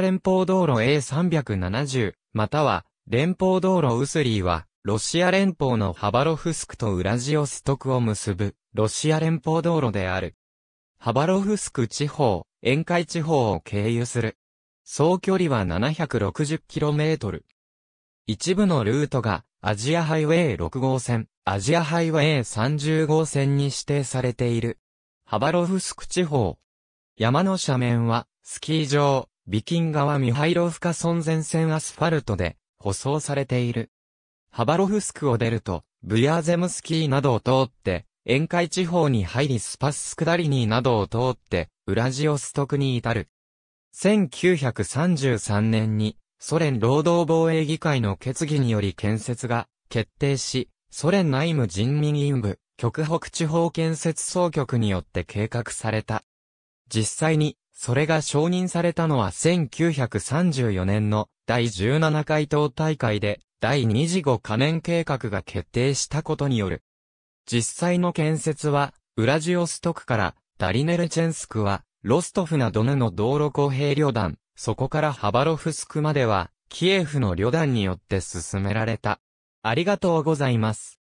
連邦道路 A370、または、連邦道路ウスリーは、ロシア連邦のハバロフスクとウラジオストクを結ぶ、ロシア連邦道路である。ハバロフスク地方、沿海地方を経由する。総距離は 760km。一部のルートが、アジアハイウェイ6号線、アジアハイウェイ30号線に指定されている。ハバロフスク地方。山の斜面は、スキー場、ビキン川ミハイロフカ村前線アスファルトで舗装されている。ハバロフスクを出ると、ブヤーゼムスキーなどを通って、沿海地方に入りスパスクダリニーなどを通って、ウラジオストクに至る。1933年に、ソ連労働防衛議会の決議により建設が決定し、ソ連内務人民委員部、極北地方建設総局によって計画された。実際に、それが承認されたのは1934年の第17回党大会で第2次後可燃計画が決定したことによる。実際の建設は、ウラジオストクからダリネルチェンスクは、ロストフなどヌの道路公平旅団、そこからハバロフスクまでは、キエフの旅団によって進められた。ありがとうございます。